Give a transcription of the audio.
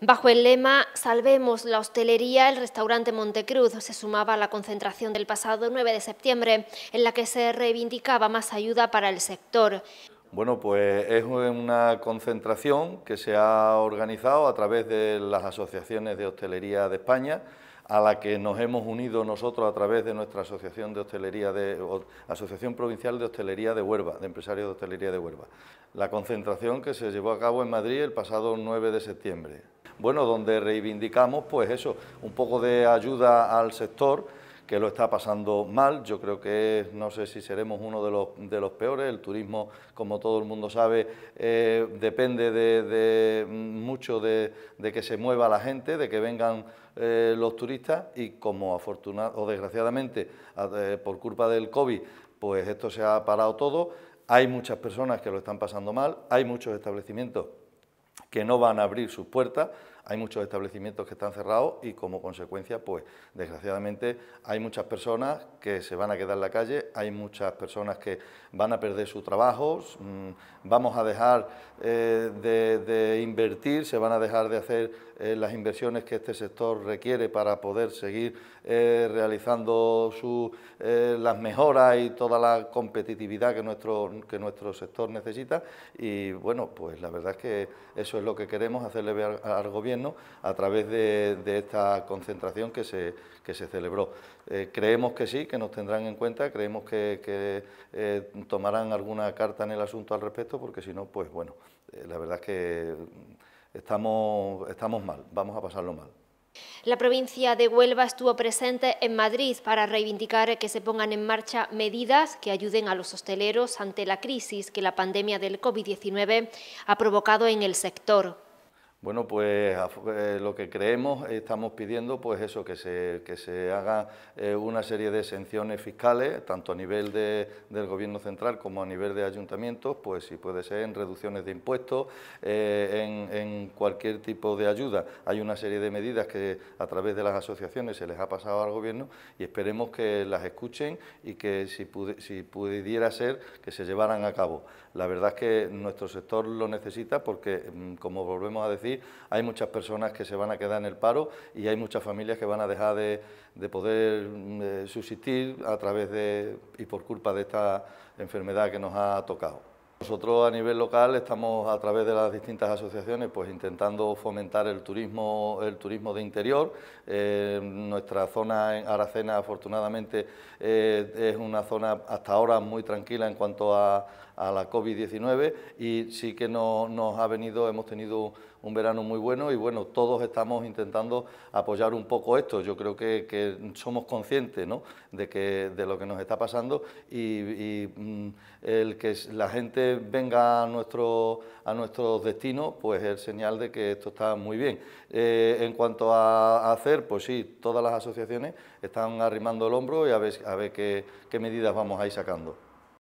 Bajo el lema Salvemos la hostelería, el restaurante Montecruz se sumaba a la concentración del pasado 9 de septiembre, en la que se reivindicaba más ayuda para el sector. Bueno, pues es una concentración que se ha organizado a través de las asociaciones de hostelería de España, a la que nos hemos unido nosotros a través de nuestra Asociación de Hostelería de Asociación Provincial de Hostelería de Huelva, de empresarios de hostelería de Huelva. La concentración que se llevó a cabo en Madrid el pasado 9 de septiembre bueno, donde reivindicamos pues eso, un poco de ayuda al sector que lo está pasando mal, yo creo que no sé si seremos uno de los, peores, el turismo, como todo el mundo sabe, eh, depende de, mucho de, que se mueva la gente, de que vengan eh, los turistas y como afortunadamente o desgraciadamente eh, por culpa del COVID, pues esto se ha parado todo. Hay muchas personas que lo están pasando mal, hay muchos establecimientos que no van a abrir sus puertas hay muchos establecimientos que están cerrados y como consecuencia, pues desgraciadamente hay muchas personas que se van a quedar en la calle, hay muchas personas que van a perder sus trabajos, mm, vamos a dejar eh, de, invertir, se van a dejar de hacer eh, las inversiones que este sector requiere para poder seguir eh, realizando las mejoras y toda la competitividad que nuestro, que nuestro sector necesita y bueno, pues la verdad es que eso es lo que queremos hacerle ver al gobierno a través de, esta concentración que se, que se celebró. Eh, creemos que sí, que nos tendrán en cuenta, creemos que, eh, tomarán alguna carta en el asunto al respecto, porque si no, pues bueno, eh, la verdad es que mm, estamos, estamos mal, vamos a pasarlo mal. La provincia de Huelva estuvo presente en Madrid para reivindicar que se pongan en marcha medidas que ayuden a los hosteleros ante la crisis que la pandemia del COVID-19 ha provocado en el sector. Bueno, pues eh, lo que creemos, estamos pidiendo pues eso, que se, que se haga eh, una serie de exenciones fiscales, tanto a nivel del Gobierno central como a nivel de ayuntamientos, pues si puede ser en reducciones de impuestos, eh, en, cualquier tipo de ayuda. Hay una serie de medidas que a través de las asociaciones se les ha pasado al Gobierno y esperemos que las escuchen y que si, si pudiera ser que se llevaran a cabo. La verdad es que nuestro sector lo necesita porque, mm, como volvemos a decir, hay muchas personas que se van a quedar en el paro y hay muchas familias que van a dejar de, poder mm, eh, subsistir a través de y por culpa de esta enfermedad que nos ha tocado. Nosotros a nivel local estamos a través de las distintas asociaciones pues intentando fomentar el turismo, el turismo de interior. Eh, nuestra zona en Aracena afortunadamente eh, es una zona hasta ahora muy tranquila en cuanto a, a la COVID-19 y sí que no, nos ha venido, hemos tenido un verano muy bueno y bueno, todos estamos intentando apoyar un poco esto. Yo creo que, somos conscientes ¿no? de, que, de lo que nos está pasando y, mm, el que la gente venga a, nuestro, a nuestros destinos, pues es señal de que esto está muy bien. Eh, en cuanto a, hacer, pues sí, todas las asociaciones están arrimando el hombro y a ver, a ver qué, qué medidas vamos a ir sacando.